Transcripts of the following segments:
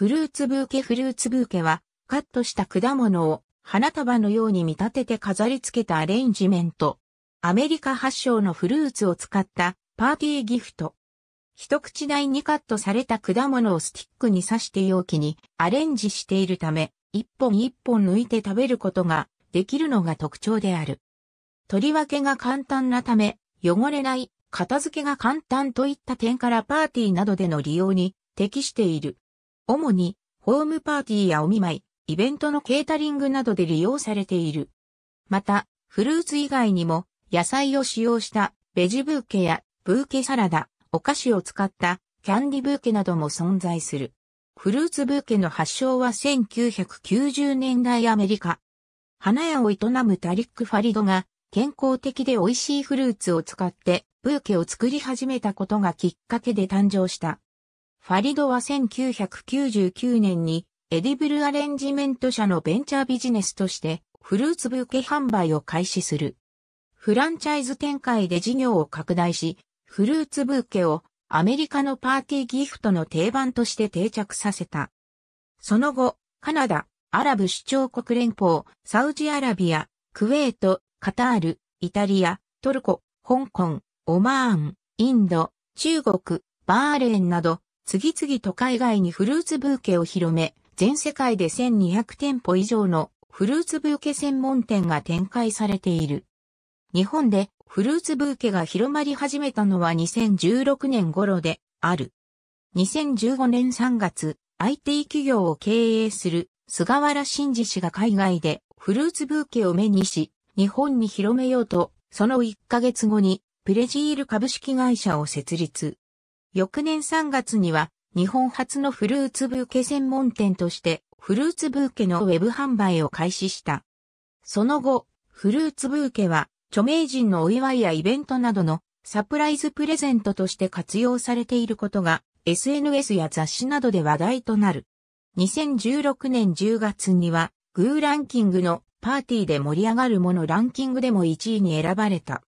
フルーツブーケフルーツブーケは、カットした果物を花束のように見立てて飾り付けたアレンジメント。アメリカ発祥のフルーツを使ったパーティーギフト。一口大にカットされた果物をスティックに刺して容器にアレンジしているため、一本一本抜いて食べることができるのが特徴である。取り分けが簡単なため、汚れない、片付けが簡単といった点からパーティーなどでの利用に適している。主に、ホームパーティーやお見舞い、イベントのケータリングなどで利用されている。また、フルーツ以外にも、野菜を使用したベジブーケやブーケサラダ、お菓子を使ったキャンディブーケなども存在する。フルーツブーケの発祥は1990年代アメリカ。花屋を営むタリック・ファリドが健康的で美味しいフルーツを使ってブーケを作り始めたことがきっかけで誕生した。ファリドは1999年にエディブルアレンジメント社のベンチャービジネスとしてフルーツブーケ販売を開始する。フランチャイズ展開で事業を拡大し、フルーツブーケをアメリカのパーティーギフトの定番として定着させた。その後、カナダ、アラブ首長国連邦、サウジアラビア、クウェート、カタール、イタリア、トルコ、香港、オマーン、インド、中国、バーレーンなど次々と海外にフルーツブーケを広め、全世界で1200店舗以上のフルーツブーケ専門店が展開されている。日本でフルーツブーケが広まり始めたのは2016年頃である。2015年3月、IT 企業を経営する菅原慎二氏が海外でフルーツブーケを目にし、日本に広めようと、その1ヶ月後にプレジール株式会社を設立。翌年3月には、日本初のフルーツブーケ専門店として、フルーツブーケのウェブ販売を開始した。その後、フルーツブーケは、著名人のお祝いやイベントなどのサプライズプレゼントとして活用されていることが SNS や雑誌などで話題となる。2016年10月には、グーランキングのパーティーで盛り上がるものランキングでも1位に選ばれた。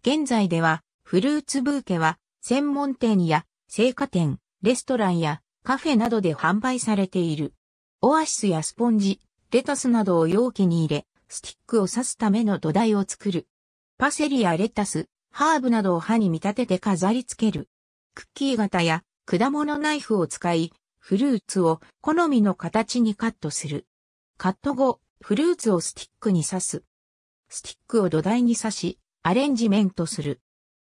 現在では、フルーツブーケは専門店や生花店、レストランやカフェなどで販売されている。オアシスやスポンジ、レタスなどを容器に入れ、スティックを刺すための土台を作る。パセリやレタス、ハーブなどを歯に見立てて飾り付ける。クッキー型や果物ナイフを使い、フルーツを好みの形にカットする。カット後、フルーツをスティックに刺す。スティックを土台に刺し、アレンジメントする。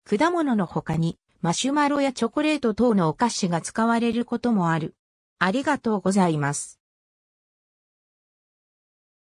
果物の他にマシュマロやチョコレート等のお菓子が使われることもある。ありがとうございます。